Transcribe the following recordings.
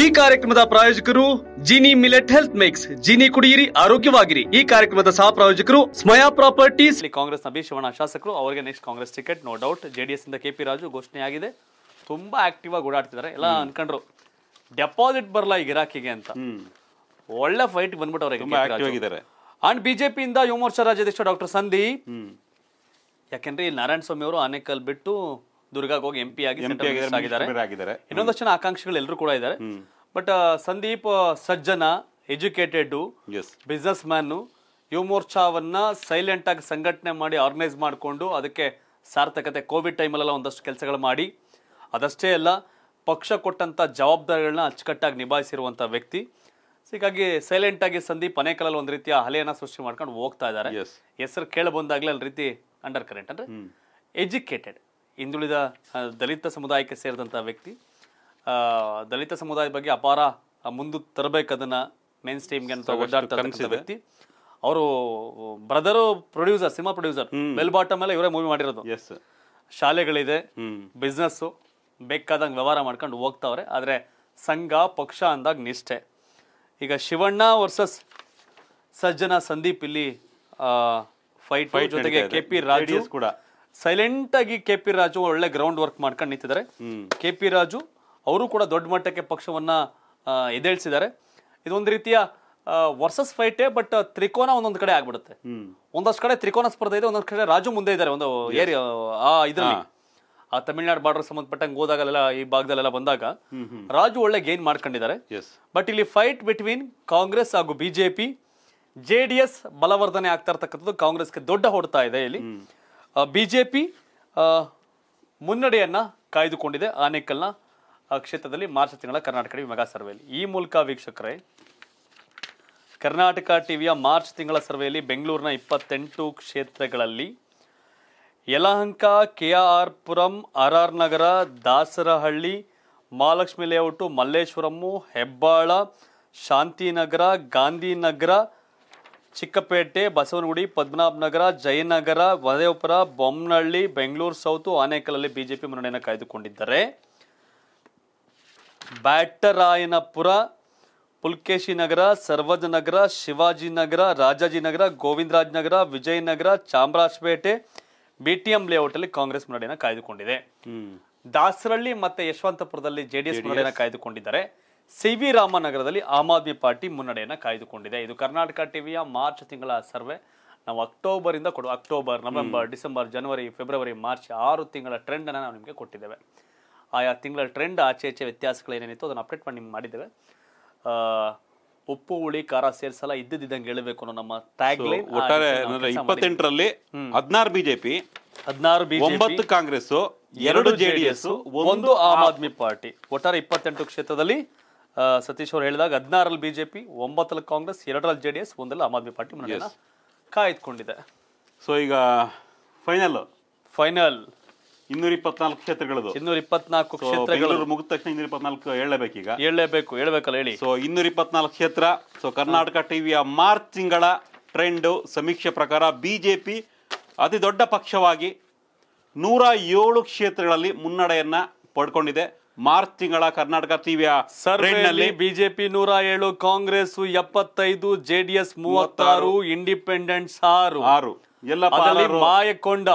ಈ ಕಾರ್ಯಕ್ರಮದ ಪ್ರಾಯೋಜಕರು Jini millet health mix Jini ಕುಡಿಯಿರಿ ಆರೋಗ್ಯವಾಗಿರಿ ಈ ಕಾರ್ಯಕ್ರಮದ ಸಹ ಪ್ರಾಯೋಜಕರು ಸ್ಮಯಾ ಪ್ರಾಪರ್ಟೀಸ್ ಕಾಂಗ್ರೆಸ್ನ ಬೀಶವಣ ಶಾಸಕರು ಅವರಿಗೆ next Congress ticket no doubt JDS ಇಂದ ಪಿ ರಾಜು ಆಗಿದೆ ತುಂಬಾ ಆಕ್ಟಿವ್ ಆಗಿ ಓಡಾಡ್ತಿದ್ದಾರೆ ಎಲ್ಲ ಅನ್ಕೊಂಡ್ರು ಡೆಪಾಸಿಟ್ ಬರಲ್ಲ ಈ ಗಿರಾಕಿಗೆ ಅಂತ ಒಳ್ಳೆ ಫೈಟ್ ಬಂದ್ಬಿಟ್ಟು ಅವರಿಗೆ ಅಂಡ್ ಬಿಜೆಪಿಯಿಂದ ಯುವ ಮೋರ್ಚಾ ರಾಜ್ಯಾಧ್ಯಕ್ಷ ಡಾಕ್ಟರ್ ಸಂಧಿ ಯಾಕೆಂದ್ರೆ ಇಲ್ಲಿ ನಾರಾಯಣ ಸ್ವಾಮಿ ಅವರು ಆನೇಕಲ್ ಬಿಟ್ಟು ದುರ್ಗಾಗ ಹೋಗಿ ಎಂ ಪಿ ಆಗಿ ಆಗಿದ್ದಾರೆ ಇನ್ನೊಂದಷ್ಟು ಜನ ಆಕಾಂಕ್ಷಿಗಳು ಎಲ್ಲರೂ ಕೂಡ ಇದ್ದಾರೆ ಬಟ್ ಸಂದೀಪ್ ಸಜ್ಜನ ಎಜುಕೇಟೆಡ್ ಬಿಸ್ನೆಸ್ ಮ್ಯಾನ್ ಯುವ ಮೋರ್ಚಾವನ್ನ ಸೈಲೆಂಟ್ ಆಗಿ ಸಂಘಟನೆ ಮಾಡಿ ಆರ್ಗನೈಸ್ ಮಾಡಿಕೊಂಡು ಅದಕ್ಕೆ ಸಾರ್ಥಕತೆ ಕೋವಿಡ್ ಟೈಮ್ ಟೈಮಲ್ಲೆಲ್ಲ ಒಂದಷ್ಟು ಕೆಲಸಗಳು ಮಾಡಿ ಅದಷ್ಟೇ ಅಲ್ಲ ಪಕ್ಷ ಕೊಟ್ಟಂತ ಜವಾಬ್ದಾರಿಗಳನ್ನ ಅಚ್ಚುಕಟ್ಟಾಗಿ ನಿಭಾಯಿಸಿರುವಂತ ವ್ಯಕ್ತಿ ಹೀಗಾಗಿ ಸೈಲೆಂಟ್ ಆಗಿ ಸಂದೀಪ್ ಅನೇಕಲಲ್ಲಿ ಒಂದು ರೀತಿಯ ಅಲೆಯನ್ನ ಸೃಷ್ಟಿ ಮಾಡ್ಕೊಂಡು ಹೋಗ್ತಾ ಇದ್ದಾರೆ ಹೆಸರು ಕೇಳ ಬಂದಾಗಲೇ ಅಲ್ಲಿ ರೀತಿ ಅಂಡರ್ ಕರೆಂಟ್ ಅಂದ್ರೆ ಎಜುಕೇಟೆಡ್ ಹಿಂದುಳಿದ ದಲಿತ ಸಮುದಾಯಕ್ಕೆ ಸೇರಿದಂಥ ವ್ಯಕ್ತಿ ದಲಿತ ಸಮುದಾಯದ ಬಗ್ಗೆ ಅಪಾರ ಮುಂದೆ ತರಬೇಕು ಮೇನ್ ಸ್ಟ್ರೀಮ್ಗೆ ಅಂತ ಓಡಾಡ್ತಾ ವ್ಯಕ್ತಿ ಅವರು brother producer cinema producer bell bottom ಎಲ್ಲ ಇವರೇ ಮೂವಿ ಮಾಡಿರೋದು ಶಾಲೆಗಳಿದೆ ಬಿಸ್ನೆಸ್ಸು ಬೇಕಾದಂಗೆ ವ್ಯವಹಾರ ಮಾಡ್ಕೊಂಡು ಹೋಗ್ತಾವ್ರೆ ಆದರೆ ಸಂಘ ಪಕ್ಷ ಅಂದಾಗ ನಿಷ್ಠೆ ಈಗ ಶಿವಣ್ಣ ವರ್ಸಸ್ ಸಜ್ಜನ ಸಂದೀಪ್ ಇಲ್ಲಿ ಫೈಟ್ ಜೊತೆಗೆ ಕೆ ಪಿ ರಾಜು ಕೂಡ ಸೈಲೆಂಟ್ ಆಗಿ ಕೆ ಪಿ ರಾಜು ಒಳ್ಳೆ ಗ್ರೌಂಡ್ ವರ್ಕ್ ಮಾಡ್ಕೊಂಡು ನಿಂತಿದ್ದಾರೆ ಕೆ ಪಿ ರಾಜು ಅವರು ಕೂಡ ದೊಡ್ಡ ಮಟ್ಟಕ್ಕೆ ಪಕ್ಷವನ್ನ ಎದೇಳ್ಸಿದ್ದಾರೆ ಇದೊಂದು ರೀತಿಯ ವರ್ಸಸ್ ಫೈಟೇ ಬಟ್ ತ್ರಿಕೋನ ಒಂದೊಂದು ಕಡೆ ಆಗ್ಬಿಡುತ್ತೆ ಒಂದಷ್ಟು ಕಡೆ ತ್ರಿಕೋನ ಸ್ಪರ್ಧೆ ಇದೆ ಒಂದೊಂದ್ ಕಡೆ ರಾಜು ಮುಂದೆ ಇದ್ದಾರೆ ಒಂದು ಏರಿಯಾ ಆ ಇದ್ರಲ್ಲಿ ಆ ತಮಿಳ್ನಾಡು ಬಾರ್ಡರ್ ಸಂಬಂಧಪಟ್ಟಂಗೆ ಹೋದಾಗಲೆಲ್ಲ ಈ ಭಾಗದಲ್ಲೆಲ್ಲ ಬಂದಾಗ ರಾಜು ಒಳ್ಳೆ ಗೇನ್ ಮಾಡ್ಕೊಂಡಿದ್ದಾರೆ ಬಟ್ ಇಲ್ಲಿ ಫೈಟ್ ಬಿಟ್ವೀನ್ ಕಾಂಗ್ರೆಸ್ ಹಾಗೂ ಬಿಜೆಪಿ ಜೆ ಡಿ ಎಸ್ ಬಲವರ್ಧನೆ ಆಗ್ತಾ ಇರ್ತಕ್ಕಂಥದ್ದು ಕಾಂಗ್ರೆಸ್ಗೆ ದೊಡ್ಡ ಹೊಡ್ತಾ ಇದೆ ಇಲ್ಲಿ ಬಿ ಜೆ ಪಿ ಮುನ್ನಡೆಯನ್ನು ಕಾಯ್ದುಕೊಂಡಿದೆ ಆನೇಕಲ್ನ ಕ್ಷೇತ್ರದಲ್ಲಿ ಮಾರ್ಚ್ ತಿಂಗಳ ಕರ್ನಾಟಕ ಮೆಗಾ ಸರ್ವೆಯಲ್ಲಿ ಈ ಮೂಲಕ ವೀಕ್ಷಕರೇ ಕರ್ನಾಟಕ ಟಿವಿಯ ಮಾರ್ಚ್ ತಿಂಗಳ ಸರ್ವೆಯಲ್ಲಿ ಬೆಂಗಳೂರಿನ ಇಪ್ಪತ್ತೆಂಟು ಕ್ಷೇತ್ರಗಳಲ್ಲಿ Yelahanka K R Puram R R Nagar Dasarahalli Mahalakshmi layout Malleshwaram Hebbal Shantinagar Gandhinagar Chickpet Basavanagudi Padmanabhanagar Jayanagar ವದೇಪುರ ಬೊಮ್ಮನಹಳ್ಳಿ ಬೆಂಗಳೂರು ಸೌತು ಆನೇಕಲಲ್ಲಿ ಬಿಜೆಪಿ ಮುನ್ನಡೆಯನ್ನು ಕಾಯ್ದುಕೊಂಡಿದ್ದಾರೆ ಬ್ಯಾಟರಾಯನಪುರ ಪುಲ್ಕೇಶಿನಗರ ನಗರ Shivajinagar Rajajinagar Govindarajanagar Vijayanagar Chamarajpet B T M ಲೇಔಟಲ್ಲಿ ಕಾಂಗ್ರೆಸ್ ಮುನ್ನಡೆಯನ್ನು ಕಾಯ್ದುಕೊಂಡಿದೆ ದಾಸರಳ್ಳಿ ಮತ್ತೆ ಯಶವಂತಪುರದಲ್ಲಿ ಜೆಡಿಎಸ್ ಮುನ್ನಡೆಯನ್ನು ಕಾಯ್ದುಕೊಂಡಿದ್ದಾರೆ ಸಿ ವಿ ರಾಮನಗರದಲ್ಲಿ ಆಮ್ ಆದ್ಮಿ ಪಾರ್ಟಿ ಮುನ್ನಡೆಯನ್ನು ಕಾಯ್ದುಕೊಂಡಿದೆ ಇದು ಕರ್ನಾಟಕ ಟಿವಿಯ ಮಾರ್ಚ್ ತಿಂಗಳ ಸರ್ವೆ ನಾವು ಇಂದ ಕೊಡುವ ಅಕ್ಟೋಬರ್ ನವೆಂಬರ್ ಡಿಸೆಂಬರ್ ಜನವರಿ ಫೆಬ್ರವರಿ ಮಾರ್ಚ್ ಆರು ತಿಂಗಳ ಟ್ರೆಂಡ್ ಟ್ರೆಂಡನ್ನು ನಾವು ನಿಮಗೆ ಕೊಟ್ಟಿದ್ದೇವೆ ಆಯಾ ತಿಂಗಳ ಟ್ರೆಂಡ್ ಆಚೆ ಈಚೆ ವ್ಯತ್ಯಾಸಗಳೇನೇನಿತ್ತು ಅದನ್ನು ಅಪ್ಡೇಟ್ ಮಾಡಿ ನಿಮ್ಗೆ ಮಾಡಿದ್ದೇವೆ ಉಪ್ಪು ಹುಳಿ ಖಾರ ಸೇರಿಸಲ್ಲ ಇದ್ದಿದ್ದಂಗೆ ಹೇಳಬೇಕು ಅನ್ನೋ ನಮ್ಮ ಟ್ಯಾಗ್ ಒಟ್ಟಾರೆ ಇಪ್ಪತ್ತೆಂಟರಲ್ಲಿ ಹದಿನಾರು ಬಿಜೆಪಿ ಹದಿನಾರು ಒಂಬತ್ತು ಕಾಂಗ್ರೆಸ್ ಎರಡು ಜೆಡಿಎಸ್ ಒಂದು ಆಮ್ ಆದ್ಮಿ ಪಾರ್ಟಿ ಒಟ್ಟಾರೆ ಇಪ್ಪತ್ತೆಂಟು ಕ್ಷೇತ್ರದಲ್ಲಿ ಸತೀಶ್ ಅವರು ಹೇಳಿದಾಗ ಹದಿನಾರಲ್ಲಿ ಬಿಜೆಪಿ ಒಂಬತ್ತರಲ್ಲಿ ಕಾಂಗ್ರೆಸ್ ಎರಡರಲ್ಲಿ ಜೆ ಡಿ ಎಸ್ ಒಂದರಲ್ಲಿ ಆಮ್ ಆದ್ಮಿ ಪಾರ್ಟಿ ಮುಂದೆ ಕಾಯ್ದುಕೊಂಡಿದೆ ಸೊ ಈಗ ಫೈನಲ್ ಫೈನಲ್ ಇನ್ನೂರ ಇಪ್ಪತ್ನಾಲ್ಕು ಕ್ಷೇತ್ರಗಳದು ಇನ್ನೂರ ಇಪ್ಪತ್ನಾಲ್ಕು ಕ್ಷೇತ್ರಗಳು ಮುಗಿದ ತಕ್ಷಣ ಇನ್ನೂರ ಇಪ್ಪತ್ನಾಲ್ಕು ಹೇಳಲೇಬೇಕು ಈಗ ಹೇಳಬೇಕಲ್ಲ ಹೇಳಿ ಸೊ ಇನ್ನೂರ ಇಪ್ಪತ್ನಾಲ್ಕು ಕ್ಷೇತ್ರ ಸೊ ಕರ್ನಾಟಕ ಟಿವಿಯ ಮಾರ್ಚ್ ತಿಂಗಳ ಟ್ರೆಂಡ್ ಸಮೀಕ್ಷೆ ಪ್ರಕಾರ ಬಿಜೆಪಿ ಅತಿ ದೊಡ್ಡ ಪಕ್ಷವಾಗಿ ನೂರ ಏಳು ಕ್ಷೇತ್ರಗಳಲ್ಲಿ ಮುನ್ನಡೆಯನ್ನ ಪಡ್ಕೊಂಡಿದೆ ಮಾರ್ಚ್ ತಿಂಗಳ ಕರ್ನಾಟಕ ಟಿವಿಯ ಸರ್ವೆಯಲ್ಲಿ ಬಿಜೆಪಿ ನೂರ ಏಳು ಕಾಂಗ್ರೆಸ್ ಎಪ್ಪತ್ತೈದು ಜೆಡಿಎಸ್ ಮೂವತ್ತಾರು ಇಂಡಿಪೆಂಡೆಂಟ್ಸ್ ಆರು ಆರು ಎಲ್ಲ ಮಾಯಕೊಂಡ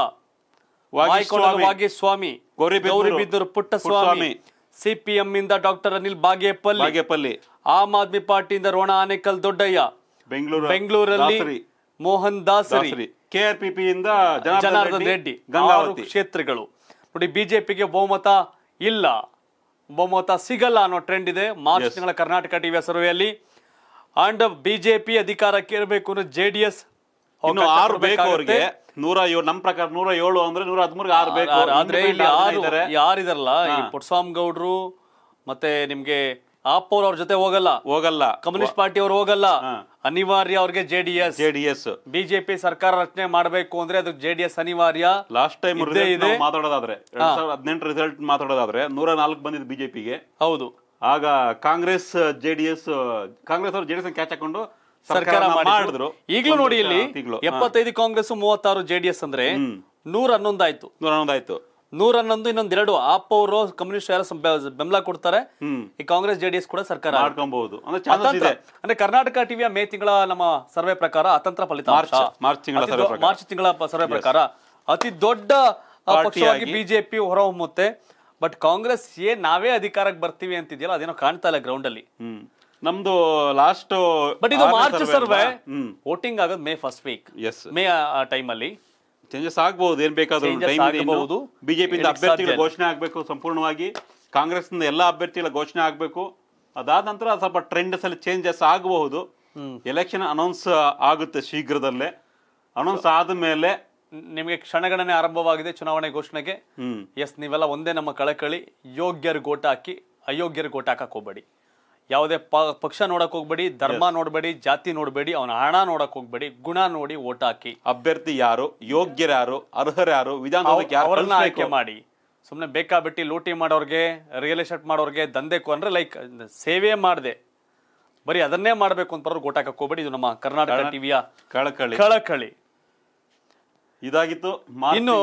ಸ್ವಾಮಿ ಗೌರಿಬಿದ್ದೂರು ಪುಟ್ಟಸ್ವಾಮಿ ಸಿಪಿಎಂ ಇಂದ ಡಾಕ್ಟರ್ ಅನಿಲ್ ಬಾಗೇಪಲ್ಲಿ ಬಾಗೇಪಲ್ಲಿ ಆಮ್ ಆದ್ಮಿ ಪಾರ್ಟಿಯಿಂದ ರೋಣ ಆನೇಕಲ್ ದೊಡ್ಡಯ್ಯ ಬೆಂಗಳೂರು ಬೆಂಗಳೂರಲ್ಲಿ ಮೋಹನ್ ದಾಸ್ ಕೆಆರ್ಪಿಪಿ ಇಂದ ಜನಾರ್ದನ್ ರೆಡ್ಡಿ ಕ್ಷೇತ್ರಗಳು ನೋಡಿ ಬಿಜೆಪಿಗೆ ಬಹುಮತ ಇಲ್ಲ ಬಹುಮತ ಸಿಗಲ್ಲ ಅನ್ನೋ ಟ್ರೆಂಡ್ ಇದೆ ಮಾರ್ಚ್ ತಿಂಗಳ ಕರ್ನಾಟಕ ಟಿವಿಯ ಸರ್ವೆಯಲ್ಲಿ ಅಂಡ್ ಬಿಜೆಪಿ ಅಧಿಕಾರಕ್ಕೆ ಇರಬೇಕು ಅಂದ್ರೆ ಜೆ ಡಿ ಎಸ್ ಆರು ಬೇಕು ಅವ್ರಿಗೆ ನೂರ ಏಳು ನಮ್ಮ ಪ್ರಕಾರ ನೂರ ಏಳು ಅಂದ್ರೆ ನೂರ ಹದಿಮೂರು ಆರು ಬೇಕು ಅಂದ್ರೆ ಇಲ್ಲಿ ಯಾರಿದಾರಲ್ಲ ಈ ಪುಟ್ಸ್ವಾಮ್ ಗೌಡ್ರು ಮತ್ತೆ ನಿಮ್ಗೆ ಆಪೋರ್ ಅವ್ರ ಜೊತೆ ಹೋಗಲ್ಲ ಹೋಗಲ್ಲ ಕಮ್ಯುನಿಸ್ಟ್ ಪಾರ್ಟಿ ಅವ್ರು ಹೋಗಲ್ಲ ಅನಿವಾರ್ಯ ಅವ್ರಿಗೆ ಜೆಡಿಎಸ್ ಜೆಡಿಎಸ್ ಬಿಜೆಪಿ ಸರ್ಕಾರ ರಚನೆ ಮಾಡಬೇಕು ಅಂದ್ರೆ ಅದಕ್ಕೆ ಜೆಡಿಎಸ್ ಅನಿವಾರ್ಯ ಲಾಸ್ಟ್ ಟೈಮ್ ಮಾತಾಡೋದಾದ್ರೆ ಎರಡ್ ಹದಿನೆಂಟು ರಿಸಲ್ಟ್ ಮಾತಾಡೋದಾದ್ರೆ ನೂರ ನಾಲ್ಕು ಬಂದಿದ್ದು ಬಿಜೆಪಿಗೆ ಹೌದು ಆಗ ಕಾಂಗ್ರೆಸ್ ಜೆಡಿಎಸ್ ಕಾಂಗ್ರೆಸ್ ಅವರು ಜೆಡಿಎಸ್ ಕ್ಯಾಚ್ ಹಾಕೊಂಡು ಸರ್ಕಾರ ಮಾಡಿದ್ರು ಈಗಲೂ ನೋಡಿ ಇಲ್ಲಿ ಎಪ್ಪತ್ತೈದು ಕಾಂಗ್ರೆಸ್ ಮೂವತ್ತಾರು ಜೆಡಿಎಸ್ ಅಂದ್ರೆ ನೂರ ಹನ್ನೊಂದಾಯ್ತು ನೂರ ಹನ್ನೊಂದಾಯ್ತು ನೂರ ಹನ್ನೊಂದು ಇನ್ನೊಂದೆರಡು ಆಪ್ ಅವರು ಕಮ್ಯುನಿಸ್ಟ್ ಯಾರು ಬೆಂಬಲ ಕೊಡ್ತಾರೆ ಈ ಕಾಂಗ್ರೆಸ್ ಜೆಡಿಎಸ್ ಕೂಡ ಸರ್ಕಾರ ಅಂದ್ರೆ ಕರ್ನಾಟಕ ಟಿವಿಯ ಮೇ ತಿಂಗಳ ನಮ್ಮ ಸರ್ವೆ ಪ್ರಕಾರ ಅತಂತ್ರ ಫಲಿತಾಂಶ ಮಾರ್ಚ್ ತಿಂಗಳ ಸರ್ವೆ ಪ್ರಕಾರ ಅತಿ ದೊಡ್ಡ ಪಕ್ಷವಾಗಿ ಬಿಜೆಪಿ ಹೊರಹೊಮ್ಮುತ್ತೆ ಬಟ್ ಕಾಂಗ್ರೆಸ್ ಏನ್ ನಾವೇ ಅಧಿಕಾರಕ್ಕೆ ಬರ್ತೀವಿ ಅಂತಿದೆಯಲ್ಲ ಅದೇನೋ ಕಾಣ್ತಾ ಇಲ್ಲ ಗ್ರೌಂಡ್ ಅಲ್ಲಿ ನಮ್ದು ಲಾಸ್ಟ್ ಬಟ್ ಇದು ಮಾರ್ಚ್ ಸರ್ವೆ ವೋಟಿಂಗ್ ಆಗೋದು May first week May time ಅಲ್ಲಿ ಚೇಂಜಸ್ ಆಗಬಹುದು ಏನ್ ಬೇಕಾದ್ರೂ ಟೈಮ್ ಬಿಜೆಪಿಯಿಂದ ಅಭ್ಯರ್ಥಿಗಳ ಘೋಷಣೆ ಆಗಬೇಕು ಸಂಪೂರ್ಣವಾಗಿ ಕಾಂಗ್ರೆಸ್ನಿಂದ ಎಲ್ಲ ಅಭ್ಯರ್ಥಿಗಳ ಘೋಷಣೆ ಆಗಬೇಕು ಅದಾದ ನಂತರ ಸ್ವಲ್ಪ ಟ್ರೆಂಡ್ಸ್ ಅಲ್ಲಿ ಚೇಂಜಸ್ ಆಗಬಹುದು ಎಲೆಕ್ಷನ್ ಅನೌನ್ಸ್ ಆಗುತ್ತೆ ಶೀಘ್ರದಲ್ಲೇ ಅನೌನ್ಸ್ ಆದ ಮೇಲೆ ನಿಮಗೆ ಕ್ಷಣಗಣನೆ ಆರಂಭವಾಗಿದೆ ಚುನಾವಣೆ ಘೋಷಣೆಗೆ ಎಸ್ ನೀವೆಲ್ಲ ಒಂದೇ ನಮ್ಮ ಕಳಕಳಿ ಯೋಗ್ಯರು ಗೋಟ್ ಹಾಕಿ ಅಯೋಗ್ಯರು ಗೋಟ್ ಹಾಕಕ್ ಹೋಗ್ಬೇಡಿ ಯಾವುದೇ ಪಕ್ಷ ನೋಡಕ್ ಹೋಗ್ಬೇಡಿ ಧರ್ಮ ನೋಡಬೇಡಿ ಜಾತಿ ನೋಡಬೇಡಿ ಅವನ ಹಣ ನೋಡಕ್ ಹೋಗ್ಬೇಡಿ ಗುಣ ನೋಡಿ ಓಟ್ ಹಾಕಿ ಅಭ್ಯರ್ಥಿ ಯಾರು ಯೋಗ್ಯರ್ಯಾರು ಅರ್ಹರ್ಯಾರು ವಿಧಾನಸೌಧಕ್ಕೆ ಯಾರನ್ನ ಆಯ್ಕೆ ಮಾಡಿ ಸುಮ್ಮನೆ ಬೇಕಾಬಿಟ್ಟಿ ಲೂಟಿ ಮಾಡೋರ್ಗೆ ರಿಯಲ್ ಎಸ್ಟೇಟ್ ಮಾಡೋರ್ಗೆ ದಂಧೆಕು ಅಂದ್ರೆ ಲೈಕ್ ಸೇವೆ ಮಾಡದೆ ಬರೀ ಅದನ್ನೇ ಮಾಡಬೇಕು ಅಂತ ಓಟ್ ಹಾಕಕ್ ಹೋಗ್ಬೇಡಿ ಇದು ನಮ್ಮ ಕರ್ನಾಟಕ ಟಿವಿಯ ಕಳಕಳಿ ಕಳಕಳಿ ಇದಾಗಿತ್ತು ಇನ್ನು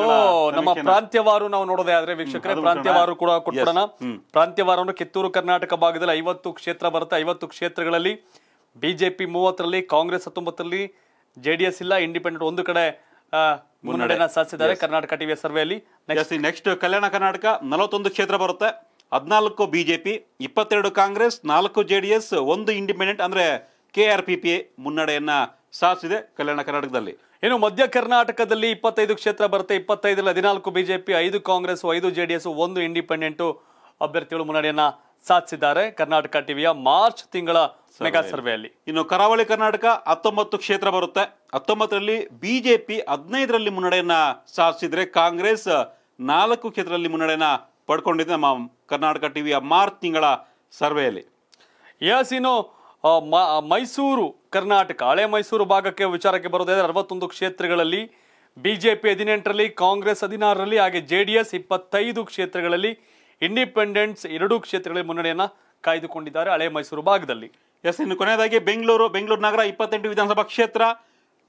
ನಮ್ಮ ಪ್ರಾಂತ್ಯವಾರು ನಾವು ನೋಡೋದೇ ಆದ್ರೆ ವೀಕ್ಷಕರೇ ಪ್ರಾಂತ್ಯವಾರು ಕೂಡ ಕೊಟ್ಬಿಡೋಣ ಪ್ರಾಂತ್ಯವಾರವನ್ನು ಕಿತ್ತೂರು ಕರ್ನಾಟಕ ಭಾಗದಲ್ಲಿ ಐವತ್ತು ಕ್ಷೇತ್ರ ಬರುತ್ತೆ ಐವತ್ತು ಕ್ಷೇತ್ರಗಳಲ್ಲಿ ಬಿಜೆಪಿ ಮೂವತ್ತರಲ್ಲಿ ಕಾಂಗ್ರೆಸ್ ಹತ್ತೊಂಬತ್ತರಲ್ಲಿ ಜೆಡಿಎಸ್ ಇಲ್ಲ ಇಂಡಿಪೆಂಡೆಂಟ್ ಒಂದು ಕಡೆ ಮುನ್ನಡೆನ ಸಾಧಿಸಿದ್ದಾರೆ ಕರ್ನಾಟಕ ಟಿವಿಯ ಸರ್ವೆಯಲ್ಲಿ ನೆಕ್ಸ್ಟ್ ಕಲ್ಯಾಣ ಕರ್ನಾಟಕ ನಲವತ್ತೊಂದು ಕ್ಷೇತ್ರ ಬರುತ್ತೆ ಹದಿನಾಲ್ಕು ಬಿಜೆಪಿ ಇಪ್ಪತ್ತೆರಡು ಕಾಂಗ್ರೆಸ್ ನಾಲ್ಕು ಜೆಡಿಎಸ್ ಒಂದು ಇಂಡಿಪೆಂಡೆಂಟ್ ಅಂದ್ರೆ ಕೆಆರ್ಪಿಪಿ ಮುನ್ನಡೆಯನ್ನ ಸಾಧಿಸಿದೆ ಕಲ್ಯಾಣ ಕರ್ನಾಟಕದಲ್ಲಿ ಇನ್ನು ಮಧ್ಯ ಕರ್ನಾಟಕದಲ್ಲಿ ಇಪ್ಪತ್ತೈದು ಕ್ಷೇತ್ರ ಬರುತ್ತೆ ಇಪ್ಪತ್ತೈದರಲ್ಲಿ ಹದಿನಾಲ್ಕು ಬಿಜೆಪಿ ಐದು ಕಾಂಗ್ರೆಸ್ ಐದು ಜೆಡಿಎಸ್ ಒಂದು ಇಂಡಿಪೆಂಡೆಂಟು ಅಭ್ಯರ್ಥಿಗಳು ಮುನ್ನಡೆಯನ್ನ ಸಾಧಿಸಿದ್ದಾರೆ ಕರ್ನಾಟಕ ಟಿವಿಯ ಮಾರ್ಚ್ ತಿಂಗಳ ಮೆಗಾ ಸರ್ವೆಯಲ್ಲಿ ಇನ್ನು ಕರಾವಳಿ ಕರ್ನಾಟಕ ಹತ್ತೊಂಬತ್ತು ಕ್ಷೇತ್ರ ಬರುತ್ತೆ ಹತ್ತೊಂಬತ್ತರಲ್ಲಿ ಬಿ ಜೆ ಪಿ ಹದಿನೈದರಲ್ಲಿ ಮುನ್ನಡೆಯನ್ನ ಸಾಧಿಸಿದ್ರೆ ಕಾಂಗ್ರೆಸ್ ನಾಲ್ಕು ಕ್ಷೇತ್ರದಲ್ಲಿ ಮುನ್ನಡೆಯನ್ನು ಪಡ್ಕೊಂಡಿದೆ ನಮ್ಮ ಕರ್ನಾಟಕ ಟಿವಿಯ ಮಾರ್ಚ್ ತಿಂಗಳ ಸರ್ವೆಯಲ್ಲಿ ಎಸ್ ಇನ್ನು ಮೈಸೂರು ಕರ್ನಾಟಕ ಹಳೆ ಮೈಸೂರು ಭಾಗಕ್ಕೆ ವಿಚಾರಕ್ಕೆ ಬರೋದಾದರೆ ಅರವತ್ತೊಂದು ಕ್ಷೇತ್ರಗಳಲ್ಲಿ ಬಿಜೆಪಿ ಹದಿನೆಂಟರಲ್ಲಿ ಕಾಂಗ್ರೆಸ್ ಹದಿನಾರರಲ್ಲಿ ಹಾಗೆ ಜೆ ಡಿ ಎಸ್ ಇಪ್ಪತ್ತೈದು ಕ್ಷೇತ್ರಗಳಲ್ಲಿ ಇಂಡಿಪೆಂಡೆಂಟ್ಸ್ ಎರಡು ಕ್ಷೇತ್ರಗಳಲ್ಲಿ ಮುನ್ನಡೆಯನ್ನು ಕಾಯ್ದುಕೊಂಡಿದ್ದಾರೆ ಹಳೆ ಮೈಸೂರು ಭಾಗದಲ್ಲಿ ಎಸ್ ಇನ್ನು ಕೊನೆಯದಾಗಿ ಬೆಂಗಳೂರು ಬೆಂಗಳೂರು ನಗರ ಇಪ್ಪತ್ತೆಂಟು ವಿಧಾನಸಭಾ ಕ್ಷೇತ್ರ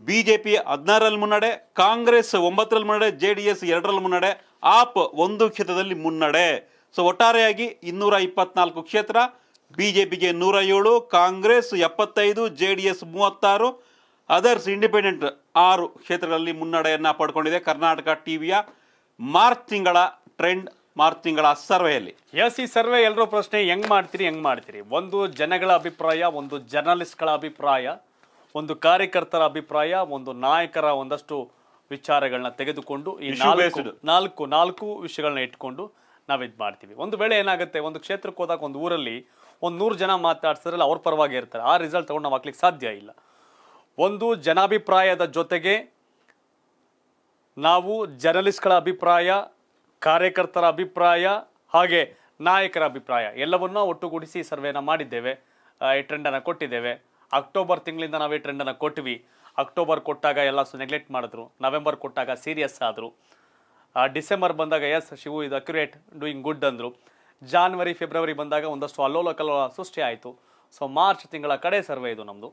ಬಿಜೆಪಿ ಹದಿನಾರರಲ್ಲಿ ಮುನ್ನಡೆ ಕಾಂಗ್ರೆಸ್ ಒಂಬತ್ತರಲ್ಲಿ ಮುನ್ನಡೆ ಜೆ ಡಿ ಎಸ್ ಎರಡರಲ್ಲಿ ಮುನ್ನಡೆ ಆಪ್ ಒಂದು ಕ್ಷೇತ್ರದಲ್ಲಿ ಮುನ್ನಡೆ ಸೊ ಒಟ್ಟಾರೆಯಾಗಿ ಇನ್ನೂರ ಇಪ್ಪತ್ನಾಲ್ಕು ಕ್ಷೇತ್ರ ಬಿಜೆಪಿಗೆ ನೂರ ಏಳು ಕಾಂಗ್ರೆಸ್ ಎಪ್ಪತ್ತೈದು ಜೆ ಡಿ ಎಸ್ ಮೂವತ್ತಾರು ಅದರ್ಸ್ ಇಂಡಿಪೆಂಡೆಂಟ್ ಆರು ಕ್ಷೇತ್ರಗಳಲ್ಲಿ ಮುನ್ನಡೆಯನ್ನು ಪಡ್ಕೊಂಡಿದೆ ಕರ್ನಾಟಕ ಟಿವಿಯ ಮಾರ್ಚ್ ತಿಂಗಳ ಟ್ರೆಂಡ್ ಮಾರ್ಚ್ ತಿಂಗಳ ಸರ್ವೆಯಲ್ಲಿ ಎಸ್ ಈ ಸರ್ವೆ ಎಲ್ಲರೂ ಪ್ರಶ್ನೆ ಹೆಂಗ್ ಮಾಡ್ತೀರಿ ಹೆಂಗ್ ಮಾಡ್ತೀರಿ ಒಂದು ಜನಗಳ ಅಭಿಪ್ರಾಯ ಒಂದು ಜರ್ನಲಿಸ್ಟ್ಗಳ ಅಭಿಪ್ರಾಯ ಒಂದು ಕಾರ್ಯಕರ್ತರ ಅಭಿಪ್ರಾಯ ಒಂದು ನಾಯಕರ ಒಂದಷ್ಟು ವಿಚಾರಗಳನ್ನ ತೆಗೆದುಕೊಂಡು ಈ ನಾಲ್ಕು ನಾಲ್ಕು ನಾಲ್ಕು ವಿಷಯಗಳನ್ನ ಇಟ್ಕೊಂಡು ಇದು ಮಾಡ್ತೀವಿ ಒಂದು ವೇಳೆ ಏನಾಗುತ್ತೆ ಒಂದು ಕ್ಷೇತ್ರಕ್ಕೆ ಹೋದಾಗ ಒಂದು ಊರಲ್ಲಿ ಒಂದು ನೂರು ಜನ ಮಾತಾಡ್ಸಿದ್ರಲ್ಲ ಅವ್ರ ಪರವಾಗಿ ಇರ್ತಾರೆ ಆ ರಿಸಲ್ಟ್ ತೊಗೊಂಡು ನಾವು ಹಾಕ್ಲಿಕ್ಕೆ ಸಾಧ್ಯ ಇಲ್ಲ ಒಂದು ಜನಾಭಿಪ್ರಾಯದ ಜೊತೆಗೆ ನಾವು ಜರ್ನಲಿಸ್ಟ್ಗಳ ಅಭಿಪ್ರಾಯ ಕಾರ್ಯಕರ್ತರ ಅಭಿಪ್ರಾಯ ಹಾಗೆ ನಾಯಕರ ಅಭಿಪ್ರಾಯ ಎಲ್ಲವನ್ನೂ ಒಟ್ಟುಗೂಡಿಸಿ ಸರ್ವೇನ ಮಾಡಿದ್ದೇವೆ ಈ ಟ್ರೆಂಡನ್ನು ಕೊಟ್ಟಿದ್ದೇವೆ ಅಕ್ಟೋಬರ್ ತಿಂಗಳಿಂದ ನಾವು ಈ ಟ್ರೆಂಡನ್ನು ಕೊಟ್ವಿ ಅಕ್ಟೋಬರ್ ಕೊಟ್ಟಾಗ ಎಲ್ಲ ನೆಗ್ಲೆಕ್ಟ್ ಮಾಡಿದ್ರು ನವೆಂಬರ್ ಕೊಟ್ಟಾಗ ಸೀರಿಯಸ್ ಆದರು ಡಿಸೆಂಬರ್ ಬಂದಾಗ ಎಸ್ ಶಿವು ಇದು ಅಕ್ಯುರೇಟ್ ಡೂಯಿಂಗ್ ಗುಡ್ ಅಂದರು ಜಾನ್ವರಿ ಫೆಬ್ರವರಿ ಬಂದಾಗ ಒಂದಷ್ಟು ಅಲ್ಲೋಲ ಕಲ್ಲೋಲ ಸೃಷ್ಟಿ ಆಯಿತು ಸೊ ಮಾರ್ಚ್ ತಿಂಗಳ ಕಡೆ ಸರ್ವೆ ಇದು ನಮ್ದು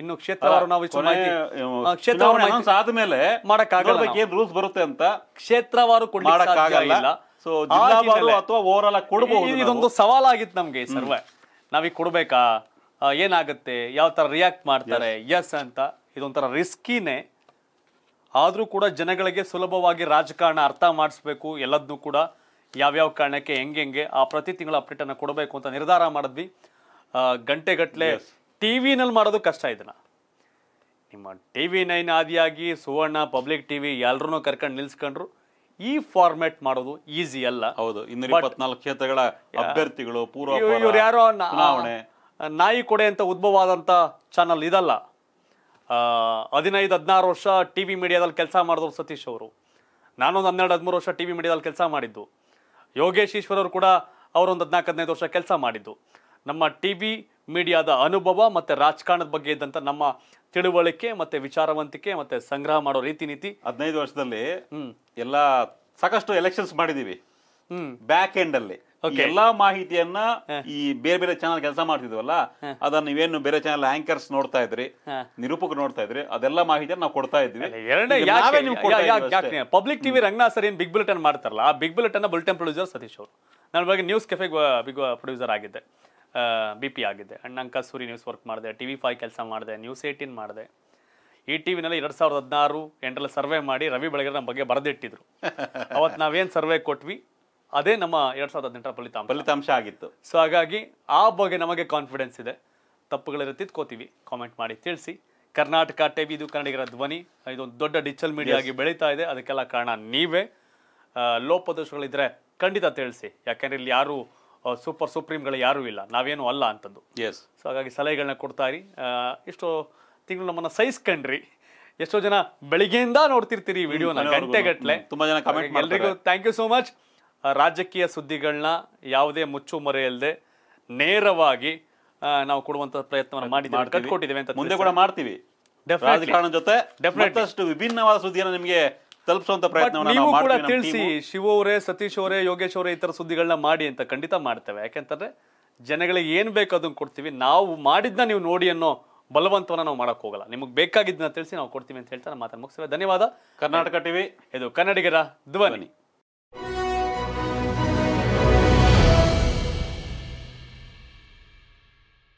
ಇನ್ನು ಕ್ಷೇತ್ರವಾರು ನಾವು ಕ್ಷೇತ್ರವಾರು ಆದ್ಮೇಲೆ ಮಾಡಕ್ಕಾಗಲ್ಲ ಏನ್ ರೂಲ್ಸ್ ಬರುತ್ತೆ ಅಂತ ಕ್ಷೇತ್ರವಾರು ಕೊಡ್ಲಿಕ್ಕಾಗಲ್ಲ ಸೊ ಜಿಲ್ಲಾವಾರು ಅಥವಾ ಓವರ್ ಆಲ್ ಕೊಡಬಹುದು ಇದೊಂದು ಸವಾಲಾಗಿತ್ತು ನಮ್ಗೆ ಈ ಸರ್ವೆ ನಾವೀಗ ಕೊಡ್ಬೇಕಾ ಏನಾಗುತ್ತೆ ಯಾವ ತರ ರಿಯಾಕ್ಟ್ ಮಾಡ್ತಾರೆ ಎಸ್ ಅಂತ ಇದೊಂಥರ ರಿಸ್ಕಿನೇ ಆದರೂ ಕೂಡ ಜನಗಳಿಗೆ ಸುಲಭವಾಗಿ ರಾಜಕಾರಣ ಅರ್ಥ ಮಾಡಿಸ್ಬೇಕು ಎಲ್ಲದನ್ನೂ ಕೂಡ ಯಾವ್ಯಾವ ಕಾರಣಕ್ಕೆ ಹೆಂಗೆ ಆ ಪ್ರತಿ ತಿಂಗಳ ಅನ್ನು ಕೊಡಬೇಕು ಅಂತ ನಿರ್ಧಾರ ಮಾಡಿದ್ವಿ ಗಂಟೆಗಟ್ಟಲೆ ಟಿ ವಿನಲ್ಲಿ ಮಾಡೋದು ಕಷ್ಟ ಇದನ್ನ ನಿಮ್ಮ ಟಿ ವಿ ನೈನ್ ಆದಿಯಾಗಿ ಸುವರ್ಣ ಪಬ್ಲಿಕ್ ಟಿ ವಿ ಎಲ್ಲರೂ ಕರ್ಕೊಂಡು ನಿಲ್ಸ್ಕೊಂಡ್ರು ಈ ಫಾರ್ಮ್ಯಾಟ್ ಮಾಡೋದು ಈಸಿ ಅಲ್ಲ ಹೌದು ಇನ್ನೂರ ಇಪ್ಪತ್ನಾಲ್ಕು ಕ್ಷೇತ್ರಗಳ ಅಭ್ಯರ್ಥಿಗಳು ಪೂರ್ವ ಇವ್ರು ಯಾರೋ ಚುನಾವಣೆ ನಾಯಿ ಕೊಡೆ ಅಂತ ಉದ್ಭವವಾದಂತ ಚಾನಲ್ ಇದಲ್ಲ ಹದಿನೈದು ಹದಿನಾರು ವರ್ಷ ಟಿ ವಿ ಮೀಡಿಯಾದಲ್ಲಿ ಕೆಲಸ ಮಾಡಿದವರು ಸತೀಶ್ ಅವರು ನಾನೊಂದು ಹನ್ನೆರಡು ಹದಿಮೂರು ವರ್ಷ ಟಿ ವಿ ಮೀಡಿಯಾದಲ್ಲಿ ಕೆಲಸ ಮಾಡಿದ್ದು ಯೋಗೇಶ್ ಈಶ್ವರ್ ಅವರು ಕೂಡ ಅವರೊಂದು ಹದಿನಾಲ್ಕು ಹದಿನೈದು ವರ್ಷ ಕೆಲಸ ಮಾಡಿದ್ದು ನಮ್ಮ ಟಿ ವಿ ಮೀಡಿಯಾದ ಅನುಭವ ಮತ್ತು ರಾಜಕಾರಣದ ಬಗ್ಗೆ ಇದ್ದಂಥ ನಮ್ಮ ತಿಳುವಳಿಕೆ ಮತ್ತು ವಿಚಾರವಂತಿಕೆ ಮತ್ತು ಸಂಗ್ರಹ ಮಾಡೋ ರೀತಿ ನೀತಿ ಹದಿನೈದು ವರ್ಷದಲ್ಲಿ ಎಲ್ಲ ಸಾಕಷ್ಟು ಎಲೆಕ್ಷನ್ಸ್ ಮಾಡಿದ್ದೀವಿ ಬ್ಯಾಕ್ ಎಂಡಲ್ಲಿ ಎಲ್ಲಾ ಮಾಹಿತಿಯನ್ನ ಈ ಬೇರೆ ಬೇರೆ ಚಾನಲ್ ಕೆಲಸ ಮಾಡ್ತಿದ್ವಲ್ಲ ಅದನ್ನ ನೀವೇನು ಬೇರೆ ಚಾನಲ್ ಆಂಕರ್ಸ್ ನೋಡ್ತಾ ಇದ್ರಿ ನಿರೂಪಕ ನೋಡ್ತಾ ಇದ್ರಿ ಅದೆಲ್ಲ ಮಾಹಿತಿಯನ್ನ ನಾವು ಕೊಡ್ತಾ ಇದ್ವಿ ಪಬ್ಲಿಕ್ ಟಿವಿ ರಂಗನಾ ಸರ್ ಏನ್ ಬಿಗ್ ಬುಲೆಟನ್ ಮಾಡ್ತಾರಲ್ಲ ಆ big bulletin bulletin producer Satish ಅವರು ನಾನು ಬಗ್ಗೆ ನ್ಯೂಸ್ ಕೆಫೆ ಬಿಗ್ ಪ್ರೊಡ್ಯೂಸರ್ ಆಗಿದ್ದೆ ಬಿ ಪಿ ಆಗಿದೆ ಅಂಕ ಸೂರಿ ನ್ಯೂಸ್ ವರ್ಕ್ ಮಾಡಿದೆ ಟಿ ವಿ ಫೈವ್ ಕೆಲಸ ಮಾಡಿದೆ ನ್ಯೂಸ್ ಏಯ್ಟೀನ್ ಮಾಡಿದೆ ಈ ಟಿ ವಿನಲ್ಲಿ ಎರಡು ಸಾವಿರದ ಹದಿನಾರು ಎಂಟರಲ್ಲಿ ಸರ್ವೆ ಮಾಡಿ ರವಿ ಬೆಳಗೆರೆ ನಮ್ಮ ಬಗ್ಗೆ ಬರೆದಿಟ್ಟಿದ್ರು ಅವತ್ತು ನಾವೇನು ಸರ್ವೆ ಕೊಟ್ವಿ ಅದೇ ನಮ್ಮ ಎರಡ್ ಸಾವಿರದ ಹದಿನೆಂಟರ ಫಲಿತಾಂಶ ಫಲಿತಾಂಶ ಆಗಿತ್ತು ಸೊ ಹಾಗಾಗಿ ಆ ಬಗ್ಗೆ ನಮಗೆ ಕಾನ್ಫಿಡೆನ್ಸ್ ಇದೆ ತಪ್ಪುಗಳಿರೋ ತಿದ್ಕೋತೀವಿ ಕಾಮೆಂಟ್ ಮಾಡಿ ತಿಳಿಸಿ ಕರ್ನಾಟಕ ಟಿವಿ ಇದು ಕನ್ನಡಿಗರ ಧ್ವನಿ ಇದೊಂದು ದೊಡ್ಡ ಡಿಜಿಟಲ್ ಮೀಡಿಯಾ ಆಗಿ ಬೆಳೀತಾ ಇದೆ ಅದಕ್ಕೆಲ್ಲ ಕಾರಣ ನೀವೇ ಲೋಪದೋಷಗಳಿದ್ರೆ ಖಂಡಿತ ತಿಳಿಸಿ ಯಾಕೆಂದ್ರೆ ಇಲ್ಲಿ ಯಾರು ಸೂಪರ್ ಸುಪ್ರೀಂಗಳು ಯಾರೂ ಇಲ್ಲ ನಾವೇನು ಅಲ್ಲ ಅಂತದ್ದು ಎಸ್ ಸೊ ಹಾಗಾಗಿ ಸಲಹೆಗಳನ್ನ ಕೊಡ್ತಾ ಇರಿ ಎಷ್ಟೋ ತಿಂಗಳು ನಮ್ಮನ್ನ ಸಹಿಸ್ಕೊಂಡ್ರಿ ಎಷ್ಟೋ ಜನ ಬೆಳಿಗ್ಗೆಯಿಂದ ನೋಡ್ತಿರ್ತೀರಿ ವಿಡಿಯೋನ ಗಂಟೆಗಟ್ಟಲೆ ತುಂಬಾ ಜನ ಎಲ್ರಿಗೂ ಥ್ಯಾಂಕ್ ಯು ಸೋ ಮಚ್ ರಾಜಕೀಯ ಸುದ್ದಿಗಳನ್ನ ಯಾವುದೇ ಮುಚ್ಚು ಮರೆಯಲ್ಲದೆ ನೇರವಾಗಿ ನಾವು ಕೊಡುವಂತ ಪ್ರಯತ್ನವನ್ನು ಮಾಡಿ ಕಟ್ಕೊಟ್ಟಿದ್ದೇವೆ ಅಂತ ಮುಂದೆ ಕೂಡ ಮಾಡ್ತೀವಿ ಜೊತೆ ವಿಭಿನ್ನವಾದ ಸುದ್ದಿಯನ್ನು ನಿಮಗೆ ತಲುಪಿಸುವಂತ ಪ್ರಯತ್ನ ನೀವು ಕೂಡ ತಿಳಿಸಿ ಶಿವ ಅವರೇ ಸತೀಶ್ ಅವರೇ ಯೋಗೇಶ್ ಅವರೇ ಈ ತರ ಸುದ್ದಿಗಳನ್ನ ಮಾಡಿ ಅಂತ ಖಂಡಿತ ಮಾಡ್ತೇವೆ ಯಾಕೆಂತಂದ್ರೆ ಜನಗಳಿಗೆ ಏನ್ ಬೇಕು ಅದನ್ನ ಕೊಡ್ತೀವಿ ನಾವು ಮಾಡಿದ್ನ ನೀವು ನೋಡಿ ಅನ್ನೋ ಬಲವಂತವನ್ನ ನಾವು ಮಾಡಕ್ ಹೋಗಲ್ಲ ನಿಮಗೆ ಬೇಕಾಗಿದ್ದನ್ನ ತಿಳಿಸಿ ನಾವು ಕೊಡ್ತೀವಿ ಅಂತ ಹೇಳ್ತಾರೆ ಮಾತನ್ನು ಮುಗಿಸ್ತೇವೆ ಧನ್ಯವಾದ ಕರ್ನಾಟಕ ಟಿವಿ ಇದು ಕನ್ನಡಿಗರ ಧ್ವನಿ